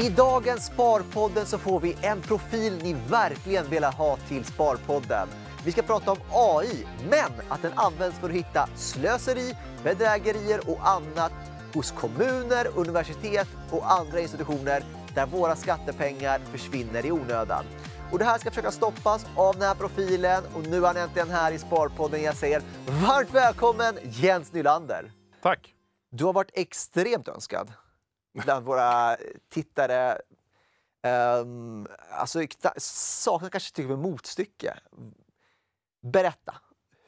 I dagens Sparpodden så får vi en profil ni verkligen vill ha till Sparpodden. Vi ska prata om AI, men att den används för att hitta slöseri, bedrägerier och annat hos kommuner, universitet och andra institutioner där våra skattepengar försvinner i onödan. Och det här ska försöka stoppas av den här profilen och nu är han äntligen här i Sparpodden. Jag säger varmt välkommen Jens Nylander! Tack! Du har varit extremt önskad bland våra eh, tittare. Um, alltså, saknar kanske till och med motstycke. Berätta,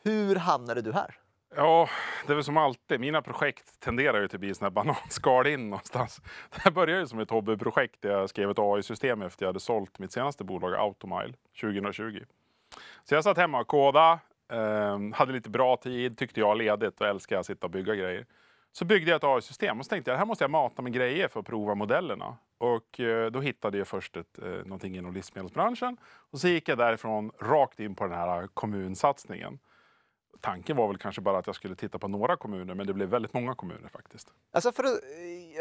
hur hamnade du här? Ja, det är väl som alltid. Mina projekt tenderar ju till att bli såna bananskal in någonstans. Det här började ju som ett hobbyprojekt där jag skrev ett AI-system efter jag hade sålt mitt senaste bolag Automile 2020. Så jag satt hemma och kodade, eh, hade lite bra tid, tyckte jag ledigt och älskade att sitta och bygga grejer. Så byggde jag ett AI-system och så tänkte jag här måste jag mata med grejer för att prova modellerna. Och eh, då hittade jag först ett, eh, någonting inom livsmedelsbranschen och så gick jag därifrån rakt in på den här kommunsatsningen. Tanken var väl kanske bara att jag skulle titta på några kommuner, men det blev väldigt många kommuner faktiskt. Alltså för, eh,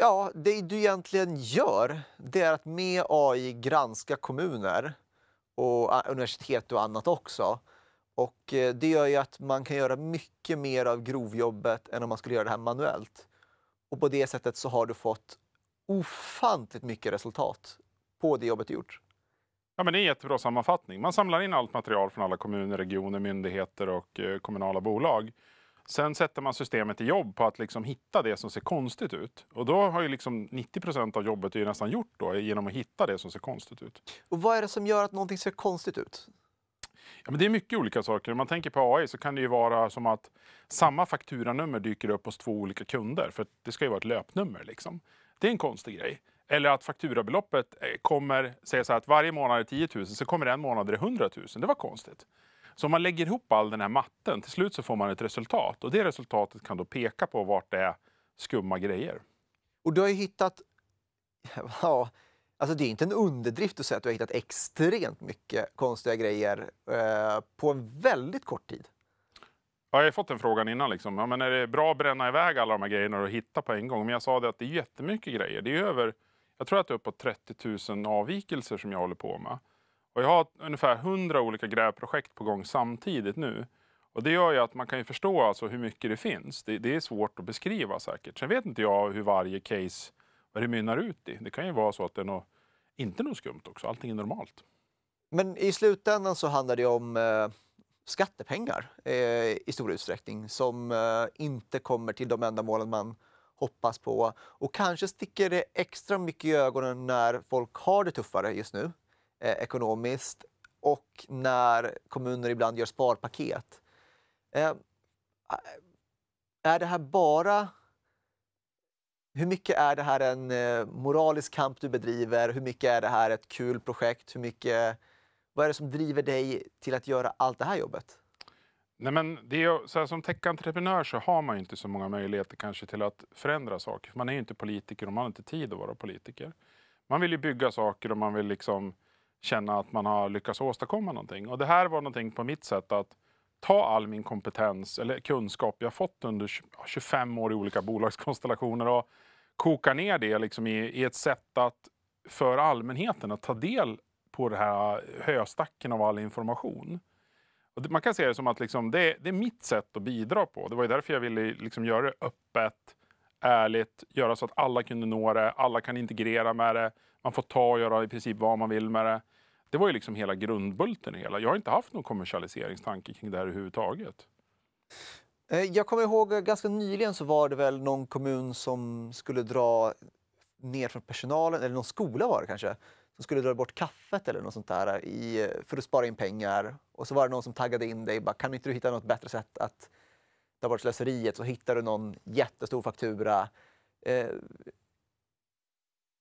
ja, det du egentligen gör, det är att med AI granska kommuner och universitet och annat också och eh, det gör ju att man kan göra mycket mer av grovjobbet än om man skulle göra det här manuellt. Och på det sättet så har du fått ofantligt mycket resultat på det jobbet du gjort. Ja, men det är en jättebra sammanfattning. Man samlar in allt material från alla kommuner, regioner, myndigheter och eh, kommunala bolag. Sen sätter man systemet i jobb på att liksom hitta det som ser konstigt ut. Och då har ju liksom 90 av jobbet är ju nästan gjort då, genom att hitta det som ser konstigt ut. Och vad är det som gör att någonting ser konstigt ut? Ja, men det är mycket olika saker. Om man tänker på AI så kan det ju vara som att samma fakturanummer dyker upp hos två olika kunder. För det ska ju vara ett löpnummer. Liksom. Det är en konstig grej. Eller att fakturabeloppet eh, kommer, säger så här att varje månad är 10 000, så kommer en månad är 100 000. Det var konstigt. Så om man lägger ihop all den här matten, till slut så får man ett resultat. Och det resultatet kan då peka på vart det är skumma grejer. Och du har ju hittat ja, Alltså det är inte en underdrift att säga att du har hittat extremt mycket konstiga grejer eh, på en väldigt kort tid. Ja, jag har fått den frågan innan. Liksom. Ja, men är det bra att bränna iväg alla de här grejerna och hitta på en gång? Men jag sa det att det är jättemycket grejer. Det är över, jag tror att det är uppåt 30 000 avvikelser som jag håller på med. Och jag har ungefär 100 olika grävprojekt på gång samtidigt nu. Och det gör ju att man kan ju förstå alltså hur mycket det finns. Det, det, är svårt att beskriva säkert. Sen vet inte jag hur varje case vad det mynnar ut i. Det kan ju vara så att det är något, inte något skumt också, allting är normalt. Men i slutändan så handlar det om eh, skattepengar eh, i stor utsträckning som eh, inte kommer till de ändamålen man hoppas på. Och kanske sticker det extra mycket i ögonen när folk har det tuffare just nu eh, ekonomiskt och när kommuner ibland gör sparpaket. Eh, eh, är det här bara hur mycket är det här en eh, moralisk kamp du bedriver? Hur mycket är det här ett kul projekt? Hur mycket, vad är det som driver dig till att göra allt det här jobbet? Nej, men det är, så här, som tech-entreprenör så har man ju inte så många möjligheter kanske till att förändra saker. För man är ju inte politiker och man har inte tid att vara politiker. Man vill ju bygga saker och man vill liksom känna att man har lyckats åstadkomma någonting. Och det här var någonting på mitt sätt att ta all min kompetens eller kunskap jag fått under 25 år i olika bolagskonstellationer och koka ner det liksom i, i ett sätt att för allmänheten att ta del på den här eh, höstacken av all information. Och man kan se det som att liksom det, det, är mitt sätt att bidra på. Det var ju därför jag ville liksom göra det öppet, ärligt, göra så att alla kunde nå det, alla kan integrera med det, man får ta och göra i princip vad man vill med det. Det var ju liksom hela grundbulten i hela. Jag har inte haft någon kommersialiseringstanke kring det här överhuvudtaget. Eh, jag kommer ihåg eh, ganska nyligen så var det väl någon kommun som skulle dra ner från personalen, eller någon skola var det kanske, som skulle dra bort kaffet eller något sånt där eh, i, för att spara in pengar. Och så var det någon som taggade in dig bara, kan inte du hitta något bättre sätt att ta bort slöseriet? Så hittar du någon jättestor faktura. Eh,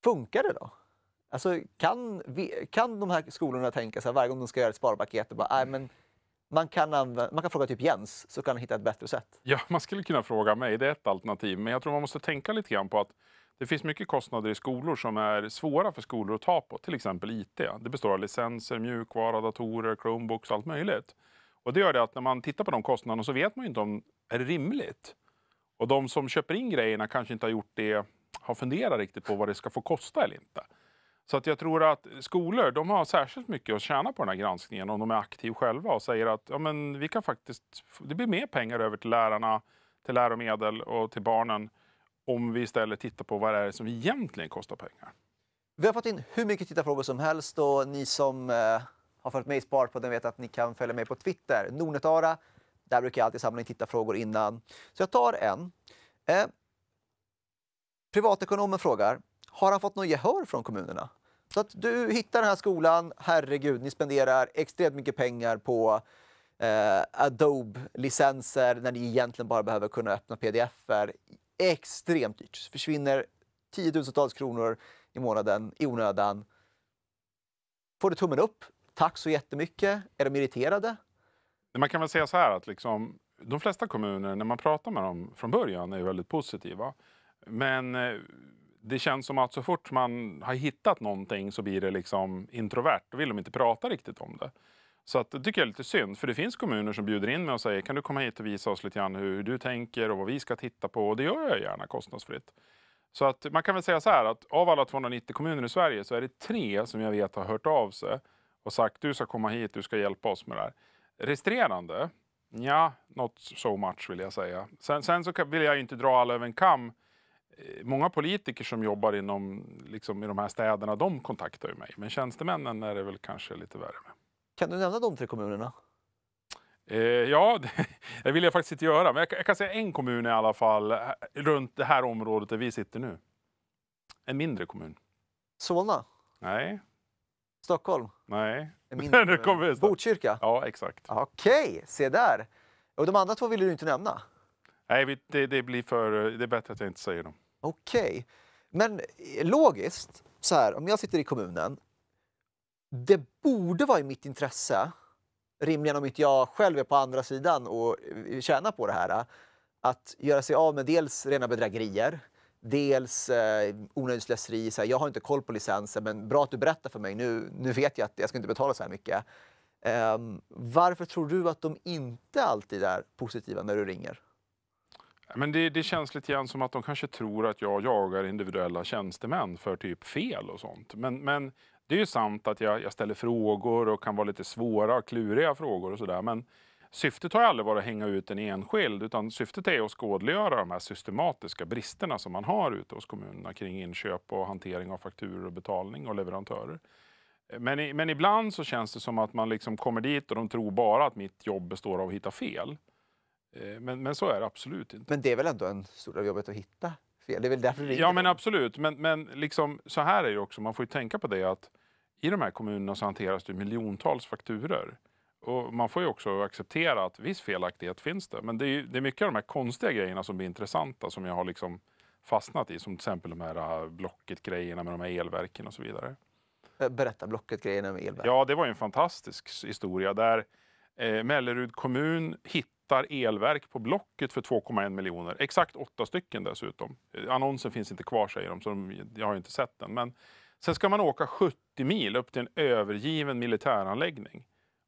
funkar det då? Alltså kan, kan de här skolorna tänka sig varje gång de ska göra ett sparpaket, bara, nej men man kan, använda, man kan fråga typ Jens, så kan han hitta ett bättre sätt. Ja, man skulle kunna fråga mig, det är ett alternativ. Men jag tror man måste tänka lite grann på att det finns mycket kostnader i skolor som är svåra för skolor att ta på, till exempel IT. Det består av licenser, mjukvara, datorer, Chromebooks, allt möjligt. Och det gör det att när man tittar på de kostnaderna så vet man ju inte om det är rimligt. Och de som köper in grejerna kanske inte har gjort det, har funderat riktigt på vad det ska få kosta eller inte. Så att jag tror att skolor de har särskilt mycket att tjäna på den här granskningen om de är aktiva själva och säger att ja, men vi kan faktiskt, det blir mer pengar över till lärarna, till läromedel och till barnen om vi istället tittar på vad det är som egentligen kostar pengar. Vi har fått in hur mycket tittarfrågor som helst och ni som eh, har följt mig i Sparpodden vet att ni kan följa mig på Twitter, Nornetara. Där brukar jag alltid samla in tittarfrågor innan. Så jag tar en. Eh, privatekonomen frågar, har han fått något gehör från kommunerna? Så att du hittar den här skolan, herregud, ni spenderar extremt mycket pengar på eh, Adobe-licenser när ni egentligen bara behöver kunna öppna pdf-er. Extremt dyrt. Så försvinner tiotusentals kronor i månaden i onödan. Får du tummen upp? Tack så jättemycket. Är de irriterade? Man kan väl säga så här att liksom, de flesta kommuner, när man pratar med dem från början, är väldigt positiva. Men eh, det känns som att så fort man har hittat någonting så blir det liksom introvert. Då vill de inte prata riktigt om det. Så att, det tycker jag är lite synd, för det finns kommuner som bjuder in mig och säger kan du komma hit och visa oss lite grann hur du tänker och vad vi ska titta på? Och det gör jag gärna kostnadsfritt. Så att man kan väl säga så här att av alla 290 kommuner i Sverige så är det tre som jag vet har hört av sig och sagt du ska komma hit, du ska hjälpa oss med det här. Resterande? ja, not so much vill jag säga. Sen, sen så vill jag inte dra alla över en kam Eh, många politiker som jobbar inom, liksom, i de här städerna, de kontaktar ju mig. Men tjänstemännen är det väl kanske lite värre med. Kan du nämna de tre kommunerna? Eh, ja, det vill jag faktiskt inte göra. Men jag, jag, kan säga en kommun i alla fall, eh, runt det här området där vi sitter nu. En mindre kommun. Solna? Nej. Stockholm? Nej. En mindre nu kommer Botkyrka? Ja, exakt. Okej, okay, se där. Och de andra två ville du inte nämna? Nej, det, det, blir för, det är bättre att jag inte säger dem. Okej. Okay. Men eh, logiskt, så här, om jag sitter i kommunen, det borde vara i mitt intresse, rimligen om inte jag själv är på andra sidan och eh, tjänar på det här, eh, att göra sig av med dels rena bedrägerier, dels eh, onödigt slöseri. jag har inte koll på licensen, men bra att du berättar för mig. Nu, nu vet jag att jag ska inte betala så här mycket. Um, varför tror du att de inte alltid är positiva när du ringer? Men det, det, känns lite grann som att de kanske tror att jag jagar individuella tjänstemän för typ fel och sånt. Men, men det är ju sant att jag, jag ställer frågor och kan vara lite svåra och kluriga frågor och sådär. Men syftet har aldrig varit att hänga ut en enskild utan syftet är att skådliggöra de här systematiska bristerna som man har ute hos kommunerna kring inköp och hantering av fakturor och betalning och leverantörer. Men, men ibland så känns det som att man liksom kommer dit och de tror bara att mitt jobb består av att hitta fel. Eh, men, men så är det absolut inte. Men det är väl ändå en stor del av jobbet att hitta fel? Det är väl därför det Ja, men det. absolut. Men, men liksom, så här är det också, man får ju tänka på det att i de här kommunerna så hanteras det miljontals fakturer. Och man får ju också acceptera att viss felaktighet finns det. Men det är, ju, det är mycket av de här konstiga grejerna som blir intressanta som jag har liksom fastnat i. Som till exempel de här äh, Blocket-grejerna med de här elverken och så vidare. Äh, berätta Blocket-grejerna med elverken. Ja, det var ju en fantastisk historia där eh, Mellerud kommun hittade hittar elverk på Blocket för 2,1 miljoner. Exakt åtta stycken dessutom. Annonsen finns inte kvar säger de, så de, jag har inte sett den. Men sen ska man åka 70 mil upp till en övergiven militäranläggning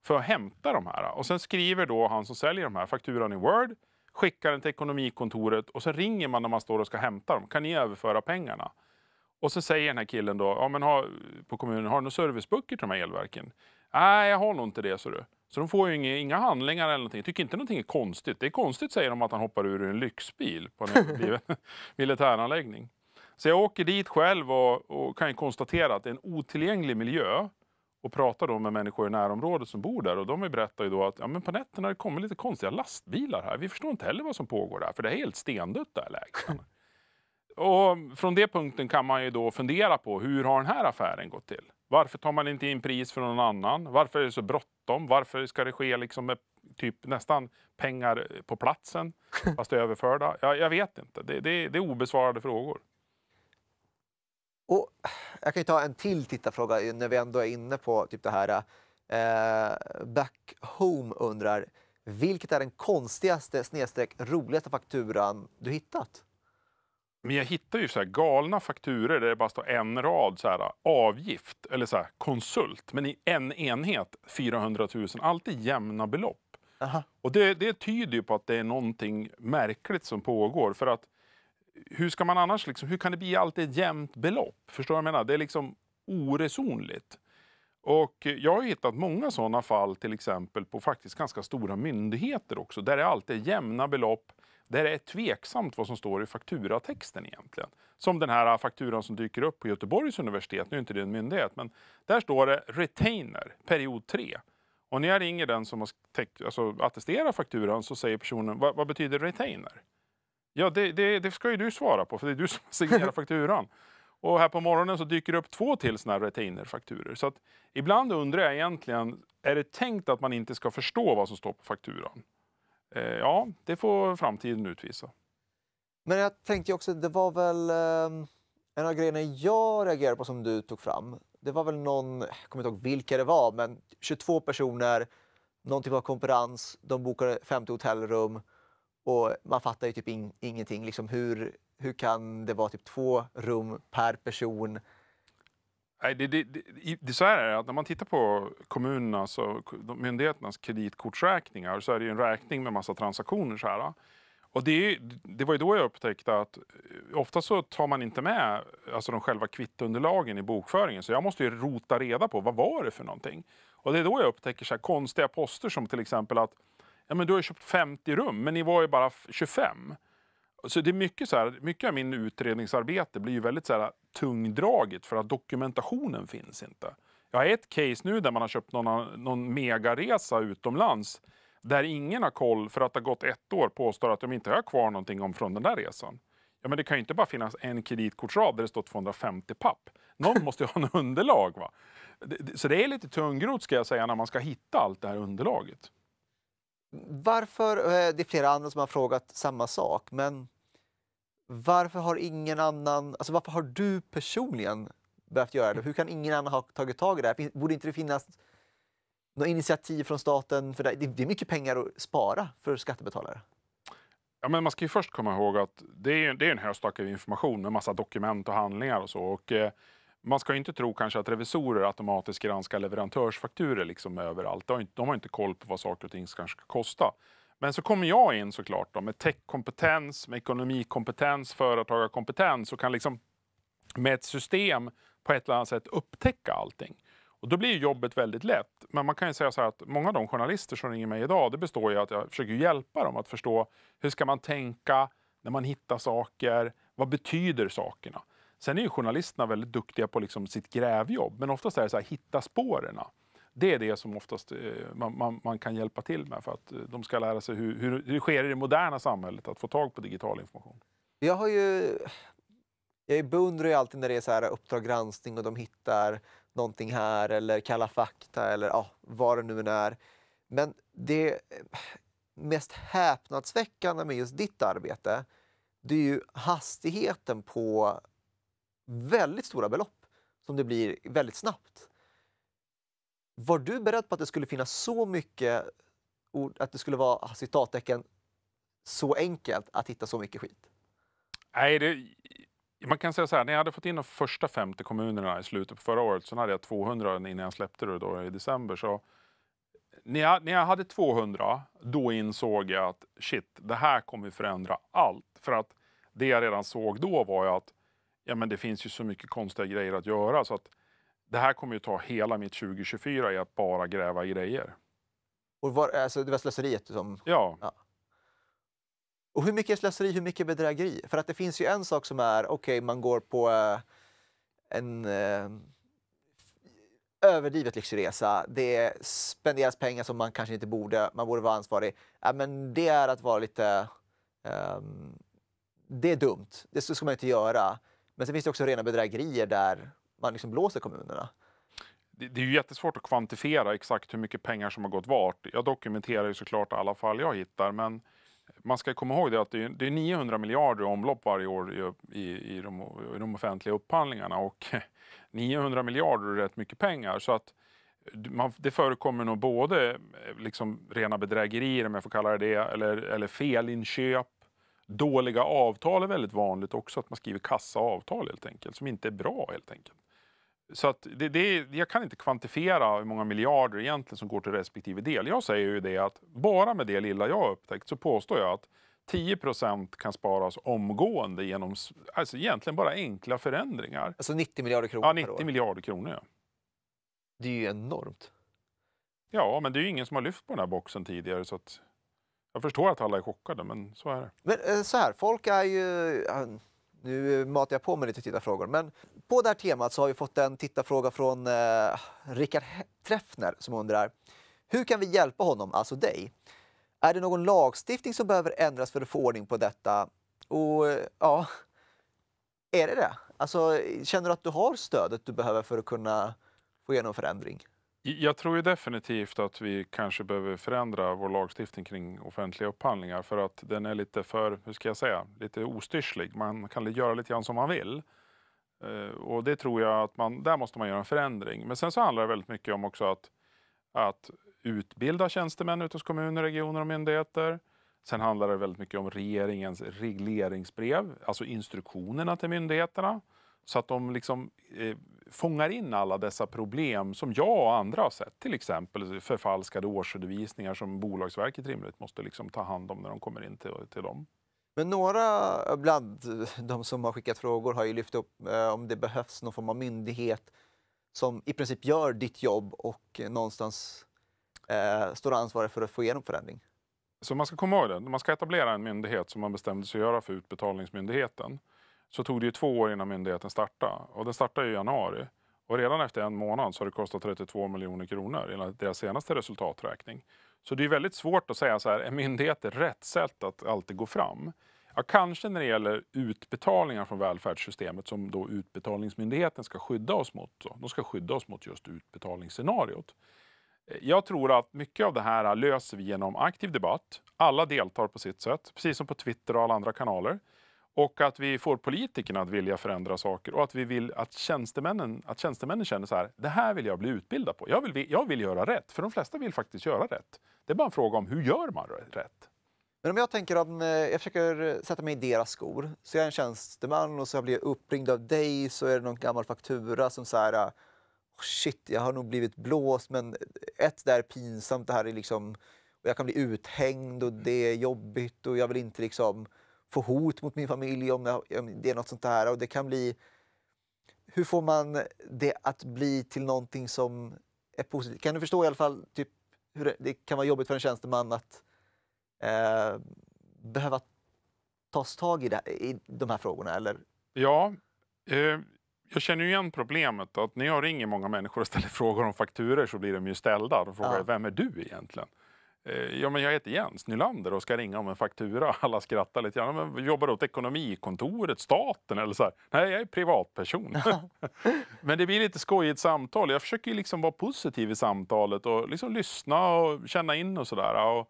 för att hämta de här. Och sen skriver då han som säljer de här fakturan i Word, skickar den till ekonomikontoret och sen ringer man när man står och ska hämta dem. Kan ni överföra pengarna? Och så säger den här killen då, ja, men har, på kommunen, har du några servicebucket till de här elverken? Nej, jag har nog inte det, så du. Så de får ju inga, inga handlingar eller någonting. Jag tycker inte någonting är konstigt. Det är konstigt säger de att han hoppar ur en lyxbil på en militäranläggning. Så jag åker dit själv och, och kan konstatera att det är en otillgänglig miljö och pratar då med människor i närområdet som bor där och de berättar ju då att ja, men på nätterna har det kommit lite konstiga lastbilar här. Vi förstår inte heller vad som pågår där för det är helt stendött där läget. och från det punkten kan man ju då fundera på hur har den här affären gått till? Varför tar man inte in pris från någon annan? Varför är det så bråttom? Varför ska det ske liksom med typ nästan pengar på platsen, fast överförda? Jag, jag vet inte. Det, det, det är obesvarade frågor. Och jag kan ju ta en till tittarfråga när vi ändå är inne på typ det här. Eh, Back Home undrar, vilket är den konstigaste snedstreck roligaste fakturan du hittat? Men jag hittar ju så galna fakturer där det bara står en rad så här, äh, avgift eller så här, konsult. Men i en enhet 400 000. Alltid jämna belopp. Aha. Och det, det tyder ju på att det är någonting märkligt som pågår. För att hur ska man annars liksom, hur kan det bli alltid ett jämnt belopp? Förstår du vad jag menar? Det är liksom oresonligt. Och jag har hittat många sådana fall till exempel på faktiskt ganska stora myndigheter också där det alltid är jämna belopp där det är tveksamt vad som står i fakturatexten egentligen. Som den här fakturan som dyker upp på Göteborgs universitet, nu är inte det en myndighet, men där står det retainer, period 3. Och när jag ringer den som har alltså, attesterat fakturan så säger personen, vad, vad betyder retainer? Ja, det, det, det, ska ju du svara på, för det är du som signerar fakturan. Och här på morgonen så dyker det upp två till sådana här retainerfakturer. Så att ibland undrar jag egentligen, är det tänkt att man inte ska förstå vad som står på fakturan? Eh, ja, det får framtiden utvisa. Men jag tänkte också, det var väl ehm, en av grejerna jag reagerade på som du tog fram. Det var väl någon, jag kommer inte ihåg vilka det var, men 22 personer, någon typ av konferens, de bokade 50 hotellrum och man fattar ju typ in, ingenting. Liksom hur, hur kan det vara typ två rum per person? Nej, det, det, det, så här är det, att när man tittar på kommunernas och myndigheternas kreditkortsräkningar så är det ju en räkning med massa transaktioner. Så här. Och det, det, var ju då jag upptäckte att eh, ofta så tar man inte med alltså de själva kvittunderlagen i bokföringen. Så jag måste ju rota reda på vad var det för någonting. Och det är då jag upptäcker så konstiga poster som till exempel att ja, men du har köpt 50 rum, men ni var ju bara 25. Så det är mycket, så här, mycket av min utredningsarbete blir ju väldigt så här, tungdraget för att dokumentationen finns inte. Jag har ett case nu där man har köpt någon, någon megaresa utomlands där ingen har koll för att det har gått ett år påstår att de inte har kvar någonting om från den där resan. Ja, men det kan ju inte bara finnas en kreditkortsrad där det står 250 papp. Någon måste ju ha en underlag. Va? Så det är lite tungrot ska jag säga när man ska hitta allt det här underlaget varför, eh, det är flera andra som har frågat samma sak, men varför har ingen annan, alltså varför har du personligen behövt göra det? Hur kan ingen annan ha tagit tag i det här? Borde inte det finnas några initiativ från staten? För det är mycket pengar att spara för skattebetalare. Ja, men man ska ju först komma ihåg att det är, det är en höstack av information med massa dokument och handlingar och så. Och, eh, man ska ju inte tro kanske att revisorer automatiskt granskar leverantörsfakturer liksom överallt. De har, inte, de har inte koll på vad saker och ting kanske ska kosta. Men så kommer jag in såklart då, med techkompetens, med ekonomikompetens, företagarkompetens och kan liksom med ett system på ett eller annat sätt upptäcka allting. Och då blir ju jobbet väldigt lätt. Men man kan ju säga så att många av de journalister som ringer mig idag, det består ju av att jag försöker hjälpa dem att förstå hur ska man tänka när man hittar saker? Vad betyder sakerna? Sen är ju journalisterna väldigt duktiga på liksom sitt grävjobb, men oftast är det så här, hitta spåren. Det är det som oftast eh, man, man, man, kan hjälpa till med för att eh, de ska lära sig hur, hur, det sker i det moderna samhället att få tag på digital information. Jag har ju... Jag beundrar ju alltid när det är så här Uppdrag granskning och de hittar någonting här eller Kalla fakta eller ja, vad det nu än är. Men det mest häpnadsväckande med just ditt arbete det är ju hastigheten på väldigt stora belopp som det blir väldigt snabbt. Var du beredd på att det skulle finnas så mycket ord, att det skulle vara citattecken så enkelt att hitta så mycket skit? Nej, det, man kan säga så här, när jag hade fått in de första 50 kommunerna i slutet på förra året, sen hade jag 200 innan jag släppte det då i december. Så när jag, när jag hade 200, då insåg jag att shit, det här kommer förändra allt. För att det jag redan såg då var ju att ja, men det finns ju så mycket konstiga grejer att göra så att det här kommer ju ta hela mitt 2024 i att bara gräva grejer. Och var, alltså, det var slöseriet som... Ja. ja. Och hur mycket är slöseri, hur mycket är bedrägeri? För att det finns ju en sak som är, okej, okay, man går på eh, en eh, överdrivet lyxresa. Det spenderas pengar som man kanske inte borde, man borde vara ansvarig. Ja, men det är att vara lite... Eh, det är dumt, det ska man inte göra. Men sen finns det också rena bedrägerier där man liksom blåser kommunerna. Det, det är ju jättesvårt att kvantifiera exakt hur mycket pengar som har gått vart. Jag dokumenterar ju såklart alla fall jag hittar, men man ska komma ihåg det att det är, 900 miljarder i omlopp varje år i, i, i, de, i de offentliga upphandlingarna och 900 miljarder är rätt mycket pengar. Så att man, det förekommer nog både eh, liksom rena bedrägerier, om jag får kalla det det, eller, eller felinköp Dåliga avtal är väldigt vanligt också, att man skriver kassa avtal helt enkelt, som inte är bra helt enkelt. Så att det, det, jag kan inte kvantifiera hur många miljarder egentligen som går till respektive del. Jag säger ju det att bara med det lilla jag har upptäckt så påstår jag att 10 kan sparas omgående genom alltså egentligen bara enkla förändringar. Alltså 90 miljarder kronor Ja, 90 miljarder kronor. Ja. Det är ju enormt. Ja, men det är ju ingen som har lyft på den här boxen tidigare. Så att... Jag förstår att alla är chockade, men så är det. Men eh, så här, folk är ju... Nu matar jag på med lite tittarfrågor, men på det här temat så har vi fått en tittarfråga från eh, Rickard Treffner som undrar Hur kan vi hjälpa honom, alltså dig? Är det någon lagstiftning som behöver ändras för att få ordning på detta? Och ja, är det det? Alltså, känner du att du har stödet du behöver för att kunna få igenom förändring? Jag tror ju definitivt att vi kanske behöver förändra vår lagstiftning kring offentliga upphandlingar för att den är lite för, hur ska jag säga, lite ostyrslig. Man kan göra lite grann som man vill. Eh, och det tror jag att man, där måste man göra en förändring. Men sen så handlar det väldigt mycket om också att, att utbilda tjänstemän ute hos kommuner, regioner och myndigheter. Sen handlar det väldigt mycket om regeringens regleringsbrev, alltså instruktionerna till myndigheterna. Så att de liksom eh, fångar in alla dessa problem som jag och andra har sett. Till exempel förfalskade årsredovisningar som Bolagsverket rimligt måste liksom ta hand om när de kommer in till, till dem. Men några bland de som har skickat frågor har ju lyft upp eh, om det behövs någon form av myndighet som i princip gör ditt jobb och någonstans eh, står ansvarig för att få igenom förändring. Så man ska komma ihåg det, när man ska etablera en myndighet som man bestämde sig göra för Utbetalningsmyndigheten så tog det ju två år innan myndigheten startade. Och den startade ju i januari. Och redan efter en månad så har det kostat 32 miljoner kronor enligt deras senaste resultaträkning. Så det är väldigt svårt att säga så här, är myndigheter rätt sätt att alltid gå fram? Ja, kanske när det gäller utbetalningar från välfärdssystemet som då Utbetalningsmyndigheten ska skydda oss mot. Så. De ska skydda oss mot just utbetalningsscenariot. Jag tror att mycket av det här löser vi genom aktiv debatt. Alla deltar på sitt sätt, precis som på Twitter och alla andra kanaler. Och att vi får politikerna att vilja förändra saker och att vi vill att tjänstemännen, att tjänstemännen känner så här, det här vill jag bli utbildad på. Jag vill, jag vill göra rätt, för de flesta vill faktiskt göra rätt. Det är bara en fråga om hur gör man rätt? Men om jag tänker om, eh, jag försöker sätta mig i deras skor. Så jag är en tjänsteman och så blir jag uppringd av dig så är det någon gammal faktura som så här, oh shit, jag har nog blivit blåst men ett, det här är pinsamt, det här är liksom, och jag kan bli uthängd och det är jobbigt och jag vill inte liksom få hot mot min familj om, om det är något sånt där. Och det kan bli... Hur får man det att bli till någonting som är positivt? Kan du förstå i alla fall typ, hur det, det kan vara jobbigt för en tjänsteman att eh, behöva tas tag i, det, i de här frågorna? Eller? Ja, eh, jag känner igen problemet. Att när jag ringer många människor och ställer frågor om fakturer så blir de ju ställda. De frågar ja. vem är du egentligen? Eh, ja, men jag heter Jens Nylander och ska ringa om en faktura. Alla skrattar lite grann. Men jobbar du åt ekonomikontoret, staten eller så här? Nej, jag är privatperson. men det blir lite skojigt samtal. Jag försöker liksom vara positiv i samtalet och liksom lyssna och känna in och sådär.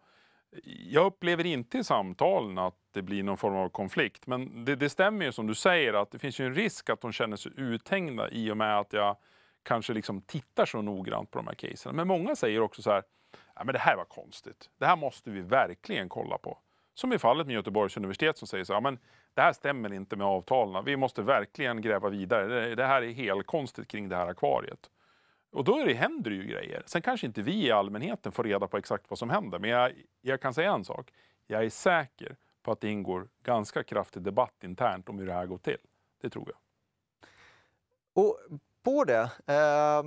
Jag upplever inte i samtalen att det blir någon form av konflikt. Men det, det stämmer ju som du säger att det finns ju en risk att de känner sig uthängda i och med att jag kanske liksom tittar så noggrant på de här casen. Men många säger också så här ja, men det här var konstigt. Det här måste vi verkligen kolla på. Som i fallet med Göteborgs universitet som säger så ja, men det här stämmer inte med avtalen. Vi måste verkligen gräva vidare. Det här är helt konstigt kring det här akvariet. Och då är det, händer det ju grejer. Sen kanske inte vi i allmänheten får reda på exakt vad som händer. Men jag, jag kan säga en sak. Jag är säker på att det ingår ganska kraftig debatt internt om hur det här går till. Det tror jag. Och på det, eh,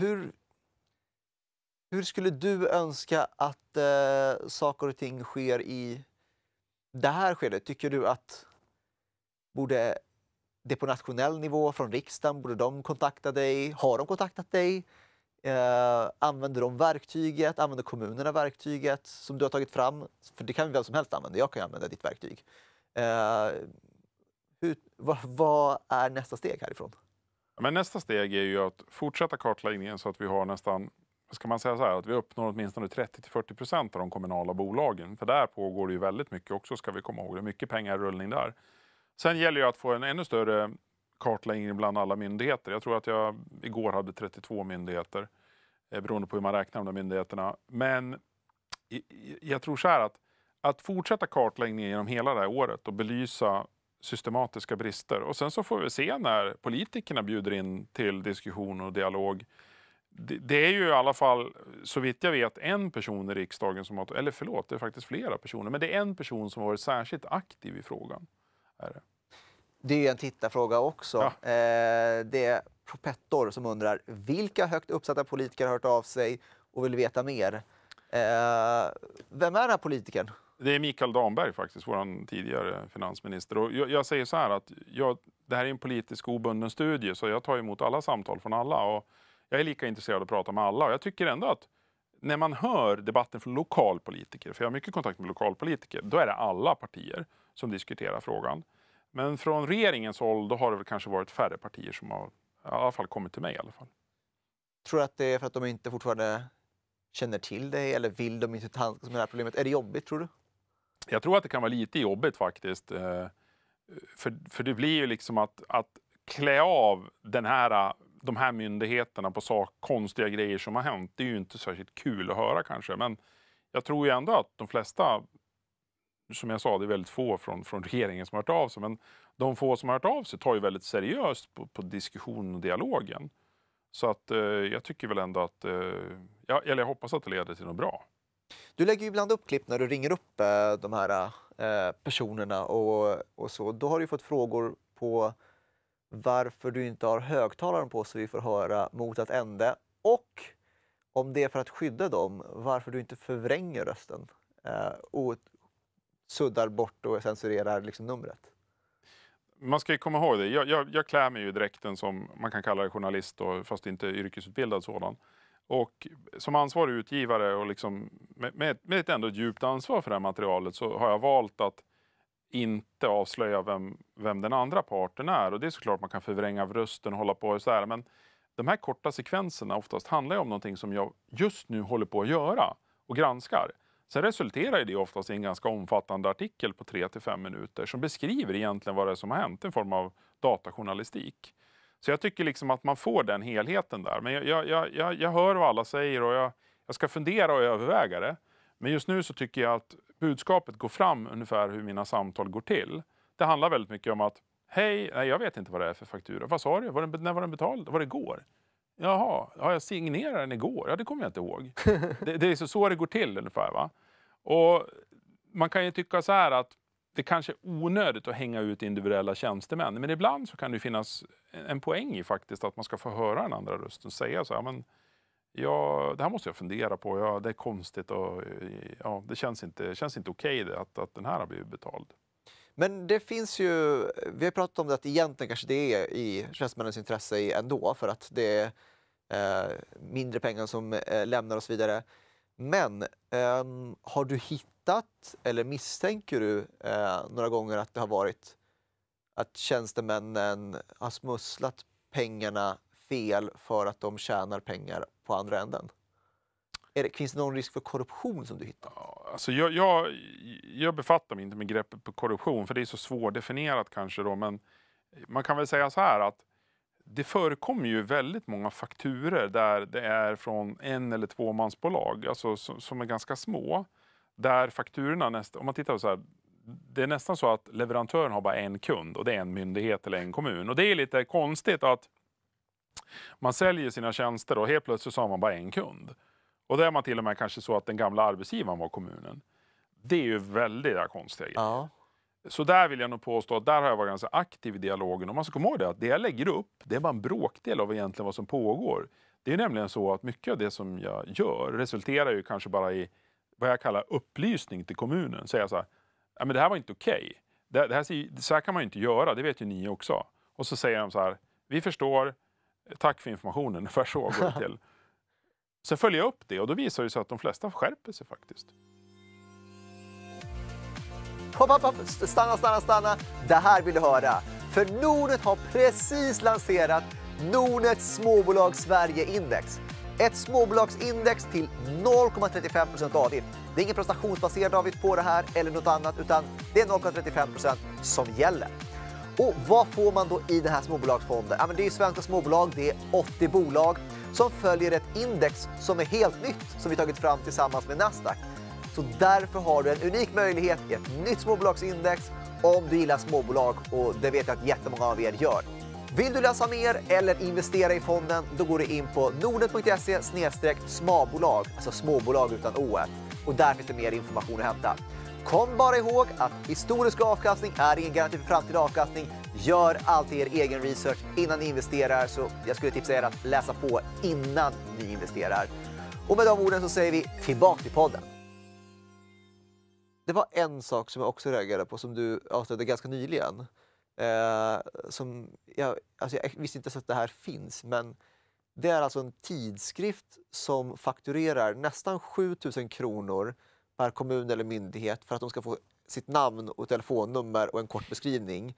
hur hur skulle du önska att eh, saker och ting sker i det här skedet? Tycker du att borde det på nationell nivå från riksdagen, borde de kontakta dig? Har de kontaktat dig? Eh, använder de verktyget? Använder kommunerna verktyget som du har tagit fram? För det kan vem som helst använda. Jag kan använda ditt verktyg. Eh, hur, vad, vad är nästa steg härifrån? Men nästa steg är ju att fortsätta kartläggningen så att vi har nästan ska man säga så här, att vi uppnår åtminstone 30-40 procent av de kommunala bolagen. För där pågår det ju väldigt mycket också, ska vi komma ihåg. Det är mycket pengar i rullning där. Sen gäller det att få en ännu större kartläggning bland alla myndigheter. Jag tror att jag igår hade 32 myndigheter, eh, beroende på hur man räknar de myndigheterna. Men jag tror så här att, att fortsätta kartläggningen genom hela det här året och belysa systematiska brister. Och sen så får vi se när politikerna bjuder in till diskussion och dialog det, är ju i alla fall, så vitt jag vet, en person i riksdagen som har, eller förlåt, det är faktiskt flera personer, men det är en person som har varit särskilt aktiv i frågan. Är det. det är ju en tittarfråga också. Ja. Eh, det är Propettor som undrar vilka högt uppsatta politiker har hört av sig och vill veta mer. Eh, vem är den här politikern? Det är Mikael Damberg faktiskt, vår tidigare finansminister. Och jag, jag säger så här att jag, det här är en politisk obunden studie så jag tar emot alla samtal från alla. Och jag är lika intresserad av att prata med alla och jag tycker ändå att när man hör debatten från lokalpolitiker, för jag har mycket kontakt med lokalpolitiker, då är det alla partier som diskuterar frågan. Men från regeringens håll då har det väl kanske varit färre partier som har i alla fall kommit till mig. I alla fall. Tror du att det är för att de inte fortfarande känner till dig eller vill de inte ta med det här problemet? Är det jobbigt tror du? Jag tror att det kan vara lite jobbigt faktiskt. Eh, för, för det blir ju liksom att, att klä av den här de här myndigheterna på sak, konstiga grejer som har hänt. Det är ju inte särskilt kul att höra kanske, men jag tror ju ändå att de flesta, som jag sa, det är väldigt få från, från regeringen som har hört av sig, men de få som har hört av sig tar ju väldigt seriöst på, på diskussionen och dialogen. Så att eh, jag tycker väl ändå att, eh, jag, eller jag hoppas att det leder till något bra. Du lägger ju ibland upp klipp när du ringer upp eh, de här eh, personerna och, och så. Då har du ju fått frågor på varför du inte har högtalaren på så vi får höra mot att ände och om det är för att skydda dem, varför du inte förvränger rösten eh, och suddar bort och censurerar liksom numret. Man ska ju komma ihåg det. Jag, jag, jag klär mig ju dräkten som man kan kalla journalist, då, fast inte yrkesutbildad sådan. Och som ansvarig utgivare och liksom med, med, med ett ändå djupt ansvar för det här materialet så har jag valt att inte avslöja vem, vem den andra parten är. Och Det är såklart man kan förvränga av rösten och hålla på och så här, men de här korta sekvenserna oftast handlar om någonting som jag just nu håller på att göra och granskar. Sen resulterar det oftast i en ganska omfattande artikel på 3 till 5 minuter som beskriver egentligen vad det är som har hänt, en form av datajournalistik. Så jag tycker liksom att man får den helheten där. Men jag, jag, jag, jag hör vad alla säger och jag, jag ska fundera och överväga det. Men just nu så tycker jag att budskapet går fram ungefär hur mina samtal går till. Det handlar väldigt mycket om att Hej, nej, jag vet inte vad det är för faktura. Vad sa du? Var den, när var den betald? Var det igår? Jaha, har jag signerat den igår. Ja, det kommer jag inte ihåg. Det, det är så, så det går till ungefär. Va? Och man kan ju tycka så här att det kanske är onödigt att hänga ut individuella tjänstemän, men ibland så kan det finnas en poäng i faktiskt att man ska få höra den andra rösten säga så här, men ja, det här måste jag fundera på. Ja, det är konstigt och eh, ja, det känns inte, känns inte okej okay att, att den här har blivit betald. Men det finns ju, vi har pratat om det att egentligen kanske det är i tjänstemännens intresse ändå för att det är eh, mindre pengar som eh, lämnar och så vidare. Men eh, har du hittat eller misstänker du eh, några gånger att det har varit att tjänstemännen har smusslat pengarna fel för att de tjänar pengar på andra änden? Det, finns det någon risk för korruption som du hittar? Alltså jag, jag, jag befattar mig inte med greppet på korruption för det är så svårdefinierat kanske då men man kan väl säga så här att det förekommer ju väldigt många fakturer där det är från en eller tvåmansbolag, alltså som, som är ganska små. Där fakturorna, näst, om man tittar så här, det är nästan så att leverantören har bara en kund och det är en myndighet eller en kommun. Och det är lite konstigt att man säljer sina tjänster och helt plötsligt så har man bara en kund. Och då är man till och med kanske så att den gamla arbetsgivaren var kommunen. Det är ju väldigt konstiga grejer. Ja. Så där vill jag nog påstå att där har jag varit ganska aktiv i dialogen. Och man ska komma ihåg det att det jag lägger upp, det är bara en bråkdel av egentligen vad som pågår. Det är nämligen så att mycket av det som jag gör resulterar ju kanske bara i vad jag kallar upplysning till kommunen. Säga så här, ja, men det här var inte okej. Okay. Det, det, så här kan man ju inte göra, det vet ju ni också. Och så säger de så här, vi förstår, tack för informationen, ungefär så går det till. Sen följer jag upp det och då visar det sig att de flesta skärper sig faktiskt. Hopp, hopp, hopp. Stanna, stanna, stanna. Det här vill du höra. För Nordnet har precis lanserat Nordnets Småbolag Sverige-index. Ett småbolagsindex till 0,35 avgift. Det är ingen prestationsbaserad avgift på det här eller något annat utan det är 0,35 som gäller. Och vad får man då i den här småbolagsfonden? Ja, men det är svenska småbolag, det är 80 bolag som följer ett index som är helt nytt som vi tagit fram tillsammans med Nasdaq. Så därför har du en unik möjlighet i ett nytt småbolagsindex om du gillar småbolag och det vet jag att jättemånga av er gör. Vill du läsa mer eller investera i fonden då går du in på nordnet.se snedstreck småbolag, alltså småbolag utan o och där finns det mer information att hämta. Kom bara ihåg att historisk avkastning är ingen garanti för framtida avkastning. Gör alltid er egen research innan ni investerar. Så jag skulle tipsa er att läsa på innan ni investerar. Och med de orden så säger vi tillbaka till podden. Det var en sak som jag också reagerade på som du avslöjade ganska nyligen. Eh, som jag, alltså jag visste inte ens att det här finns, men det är alltså en tidskrift som fakturerar nästan 7000 kronor per kommun eller myndighet för att de ska få sitt namn och telefonnummer och en kort beskrivning.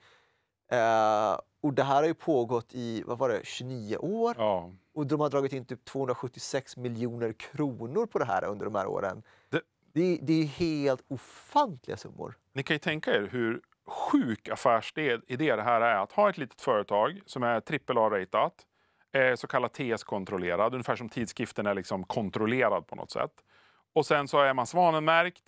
Eh, och det här har ju pågått i vad var det, 29 år ja. och de har dragit in typ 276 miljoner kronor på det här under de här åren. Det, det, det är helt ofantliga summor. Ni kan ju tänka er hur sjuk affärsidé det här är. Att ha ett litet företag som är AAA-ratat, eh, så kallat TS-kontrollerad, ungefär som tidskriften är liksom kontrollerad på något sätt och sen så är man svanenmärkt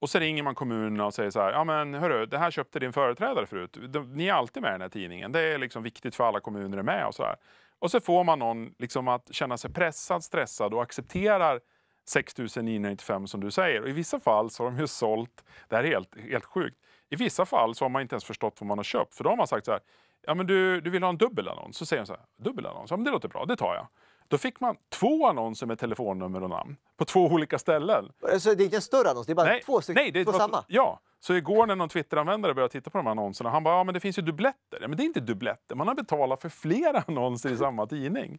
och så ringer man kommunerna och säger så här, ja men hörru, det här köpte din företrädare förut. Ni är alltid med i den här tidningen. Det är liksom viktigt för alla kommuner är med och så här. Och så får man någon liksom att känna sig pressad, stressad och accepterar 6995 som du säger. Och I vissa fall så har de ju sålt, det här är helt, helt sjukt, i vissa fall så har man inte ens förstått vad man har köpt. För då har man sagt så här, ja men du, du vill ha en dubbel annons. Så säger de så här, dubbel annons, ja men det låter bra, det tar jag. Då fick man två annonser med telefonnummer och namn på två olika ställen. Så det är inte en större annons, det är bara nej, två stycken? Nej, det är två samma? Ja. Så igår när någon Twitteranvändare började titta på de här annonserna, han bara ja, men det finns ju dubbletter. men det är inte dubbletter, man har betalat för flera annonser i samma tidning.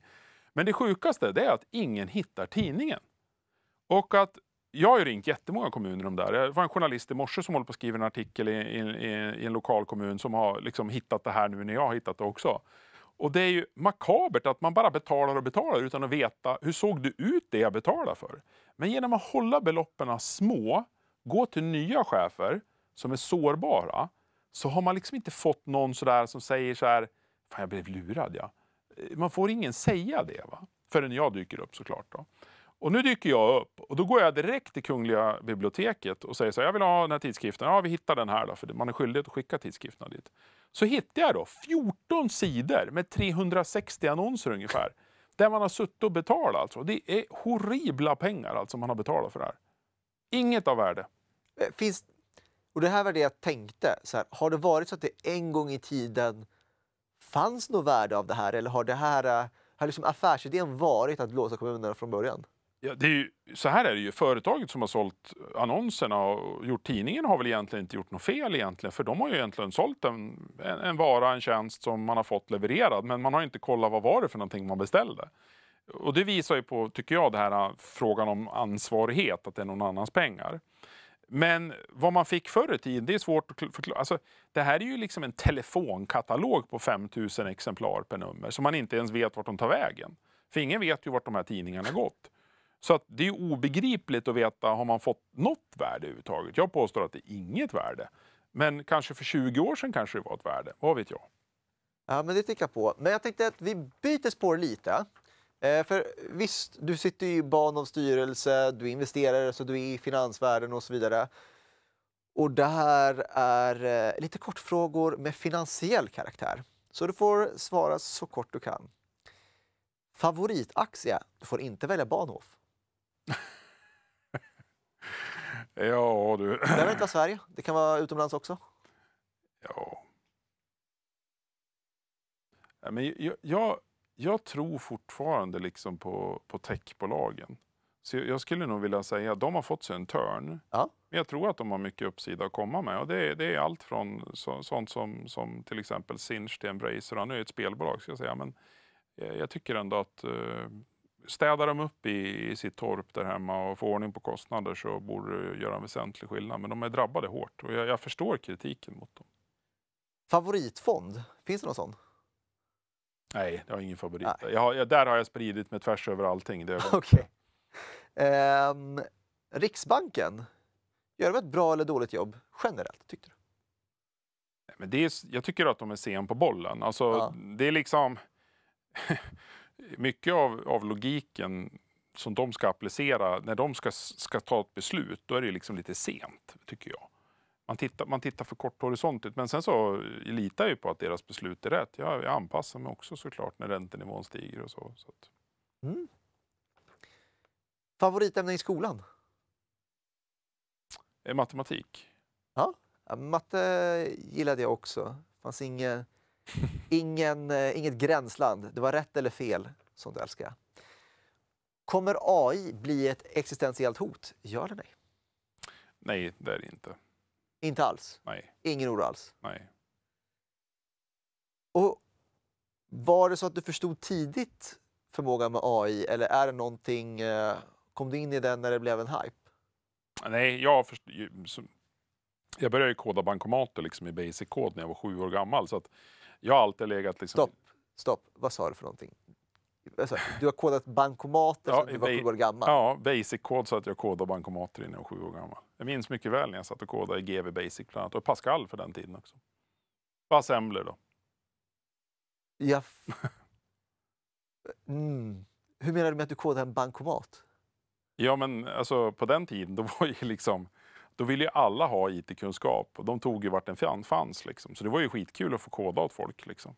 Men det sjukaste det är att ingen hittar tidningen. Och att jag har ju ringt jättemånga kommuner om det här. Det var en journalist i morse som håller på att skriva en artikel i, i, i, en lokal kommun som har liksom hittat det här nu när jag har hittat det också. Och det är ju makabert att man bara betalar och betalar utan att veta hur såg det ut det jag betalar för. Men genom att hålla beloppen små, gå till nya chefer som är sårbara, så har man liksom inte fått någon sådär som säger så här, fan jag blev lurad ja. Man får ingen säga det, va? förrän jag dyker upp såklart. Då. Och nu dyker jag upp och då går jag direkt till Kungliga biblioteket och säger så här, jag vill ha den här tidskriften. Ja, vi hittar den här då, för man är skyldig att skicka tidskrifterna dit. Så hittar jag då 14 sidor med 360 annonser ungefär. Där man har suttit och betalat alltså. Det är horribla pengar alltså man har betalat för det här. Inget av värde. Eh, finns, och det här var det jag tänkte. Så här, har det varit så att det en gång i tiden fanns något värde av det här eller har det här eh, har liksom affärsidén varit att låsa kommunerna från början? Ja, det är ju, så här är det ju, företaget som har sålt annonserna och gjort tidningen har väl egentligen inte gjort något fel egentligen, för de har ju egentligen sålt en, en, en vara, en tjänst som man har fått levererad, men man har inte kollat vad var det för någonting man beställde. Och det visar ju på, tycker jag, det här äh, frågan om ansvarighet, att det är någon annans pengar. Men vad man fick förr i tiden, det är svårt att förklara. Alltså, det här är ju liksom en telefonkatalog på 5000 exemplar per nummer som man inte ens vet vart de tar vägen. För ingen vet ju vart de här tidningarna har gått. Så att det är obegripligt att veta, har man fått något värde överhuvudtaget? Jag påstår att det är inget värde. Men kanske för 20 år sedan kanske det var ett värde, vad vet jag? Ja, men det tycker jag på. Men jag tänkte att vi byter spår lite. Eh, för visst, du sitter ju i Banovs styrelse, du är investerare, så du är i finansvärlden och så vidare. Och det här är eh, lite kortfrågor med finansiell karaktär. Så du får svara så kort du kan. Favoritaktie? Du får inte välja Bahnhof. ja, du... Det behöver inte vara Sverige. Det kan vara utomlands också. Ja. Men jag, jag, jag tror fortfarande liksom på, på techbolagen. Så jag skulle nog vilja säga att de har fått sig en törn. Ja. Men jag tror att de har mycket uppsida att komma med. Och det, det är allt från så, sånt som, som till exempel Sinch till Embracer. Nu är det ett spelbolag, ska jag säga. Men eh, jag tycker ändå att eh, städar de upp i, i sitt torp där hemma och får ordning på kostnader så borde det göra en väsentlig skillnad. Men de är drabbade hårt och jag, jag förstår kritiken mot dem. Favoritfond, finns det någon sån? Nej, jag har ingen favorit. Jag har, jag, där har jag spridit mig tvärs över allting. Det okay. eh, Riksbanken, gör de ett bra eller dåligt jobb generellt, tyckte du? men det är, jag tycker att de är sen på bollen. Alltså, ja. Det är liksom... mycket av, av logiken som de ska applicera, när de ska, ska ta ett beslut, då är det liksom lite sent, tycker jag. Man tittar, man tittar för kort horisont ut, men sen så litar jag på att deras beslut är rätt. Jag, jag anpassar mig också såklart när räntenivån stiger och så. så att... mm. Favoritämne i skolan? Eh, matematik. Ja, matte gillade jag också. fanns inget Ingen, eh, inget gränsland. Det var rätt eller fel. Sånt älskar jag. Kommer AI bli ett existentiellt hot? Ja eller nej? Nej, det är det inte. Inte alls? Nej. Ingen oro alls? Nej. Och var det så att du förstod tidigt förmågan med AI eller är det någonting, eh, kom du in i den när det blev en hype? Nej, jag, först, jag började koda bankomater liksom i basic-kod när jag var sju år gammal. Så att jag har alltid legat liksom... Stopp, stopp. Vad sa du för någonting? Alltså, du har kodat bankomater ja, du var sju år gammal? Ja, basic-kod så att jag kodade bankomater innan jag var sju år gammal. Jag minns mycket väl när jag satt och kodade i GV Basic bland annat, och Pascal för den tiden också. Och Assembler då. Ja. Mm. Hur menar du med att du kodade en bankomat? Ja, men alltså på den tiden, då var ju liksom då ville ju alla ha IT-kunskap och de tog ju vart den fanns. Liksom. Så det var ju skitkul att få koda åt folk. Liksom.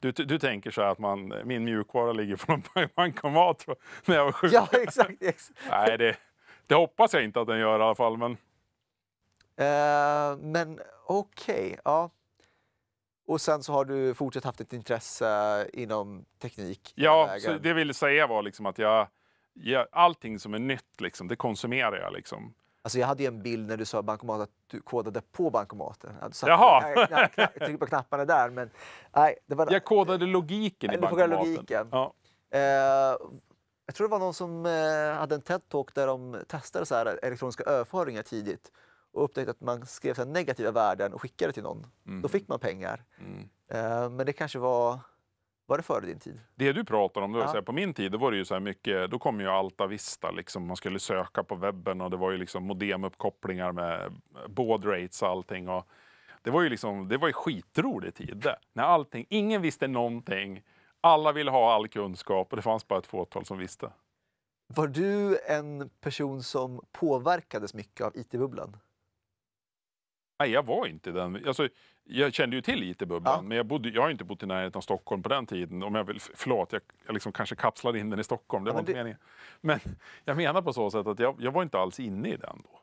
Du, du, tänker så här att man, min mjukvara ligger på någon bankomat när jag var sjuk. Ja, exakt. exakt. Nej, det, det, hoppas jag inte att den gör i alla fall. Men, uh, men okej, okay, ja. Och sen så har du fortsatt haft ett intresse inom teknik? Ja, det jag ville säga var liksom att jag, jag, allting som är nytt, liksom, det konsumerar jag. Liksom. Alltså jag hade ju en bild när du sa bankomat att du kodade på bankomaten. Ja, du satt, Jaha! Tryckte på knapparna där. Men, nej, det var, jag kodade logiken i bankomaten. Logiken. Ja. Eh, jag tror det var någon som eh, hade en TED-talk där de testade så här elektroniska överföringar tidigt och upptäckte att man skrev så negativa värden och skickade till någon. Mm. Då fick man pengar. Mm. Eh, men det kanske var var det före din tid? Det du pratar om, då, ja. på min tid då var det ju så här mycket, då kom ju Alta Vista, liksom, man skulle söka på webben och det var ju liksom modemuppkopplingar med baud rates och allting. Och det var ju liksom, det var ju skitrolig tid När allting, ingen visste någonting, alla ville ha all kunskap och det fanns bara ett fåtal som visste. Var du en person som påverkades mycket av IT-bubblan? Nej, jag var inte den. Alltså, jag kände ju till IT-bubblan, ja. men jag, bodde, jag har inte bott i närheten av Stockholm på den tiden. Om jag vill, förlåt, jag, jag liksom kanske kapslade in den i Stockholm, det ja, var inte det... meningen. Men jag menar på så sätt att jag, jag var inte alls inne i den då.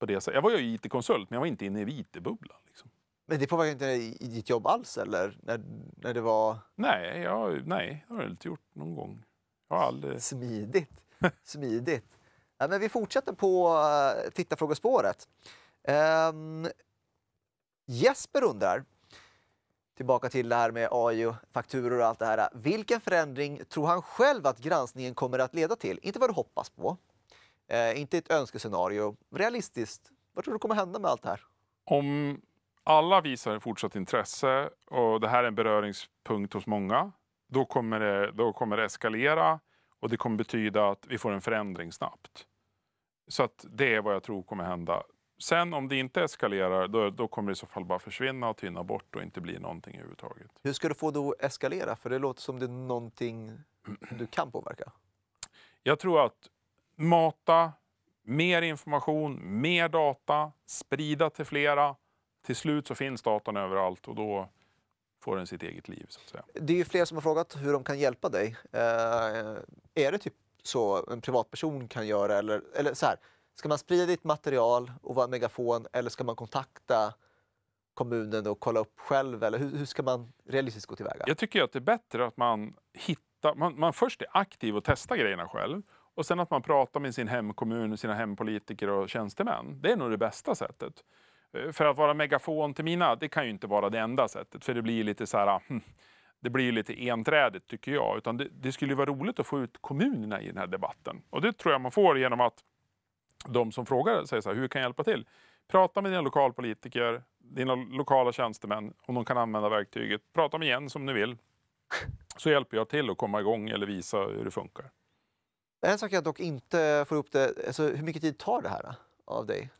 På det Jag var ju IT-konsult, men jag var inte inne i IT-bubblan. Liksom. Men det påverkade inte i ditt jobb alls, eller? När, när det var... Nej, jag, nej, det har jag inte gjort någon gång. Jag har aldrig... Smidigt. Smidigt. Ja, men vi fortsätter på uh, tittarfrågespåret. Um, Jesper undrar, tillbaka till det här med AI och fakturor och allt det här. Vilken förändring tror han själv att granskningen kommer att leda till? Inte vad du hoppas på, eh, inte ett önskescenario. Realistiskt, vad tror du kommer hända med allt det här? Om alla visar fortsatt intresse och det här är en beröringspunkt hos många, då kommer det, då kommer det eskalera och det kommer betyda att vi får en förändring snabbt. Så att det är vad jag tror kommer hända. Sen om det inte eskalerar, då, då kommer det i så fall bara försvinna och tyna bort och inte bli någonting överhuvudtaget. Hur ska du få det att eskalera? För det låter som det är någonting du kan påverka. Jag tror att mata, mer information, mer data, sprida till flera. Till slut så finns datan överallt och då får den sitt eget liv. Så att säga. Det är ju flera som har frågat hur de kan hjälpa dig. Eh, är det typ så en privatperson kan göra? Eller, eller så här, Ska man sprida ditt material och vara en megafon eller ska man kontakta kommunen och kolla upp själv? Eller hur, hur ska man realistiskt gå tillväga? Jag tycker att det är bättre att man hittar... Man, man först är aktiv och testar grejerna själv och sen att man pratar med sin hemkommun, sina hempolitiker och tjänstemän. Det är nog det bästa sättet. Eh, för att vara megafon till mina, det kan ju inte vara det enda sättet. För det blir lite så här, hm, det blir lite enträdigt tycker jag. Utan det, det skulle vara roligt att få ut kommunerna i den här debatten. Och det tror jag man får genom att de som frågar säger så här, hur kan jag hjälpa till? Prata med dina lokalpolitiker, dina lokala tjänstemän om de kan använda verktyget. Prata med Jens som ni vill. Så hjälper jag till att komma igång eller visa hur det funkar. En sak jag dock inte får upp det, alltså, hur mycket tid tar det här då, av dig?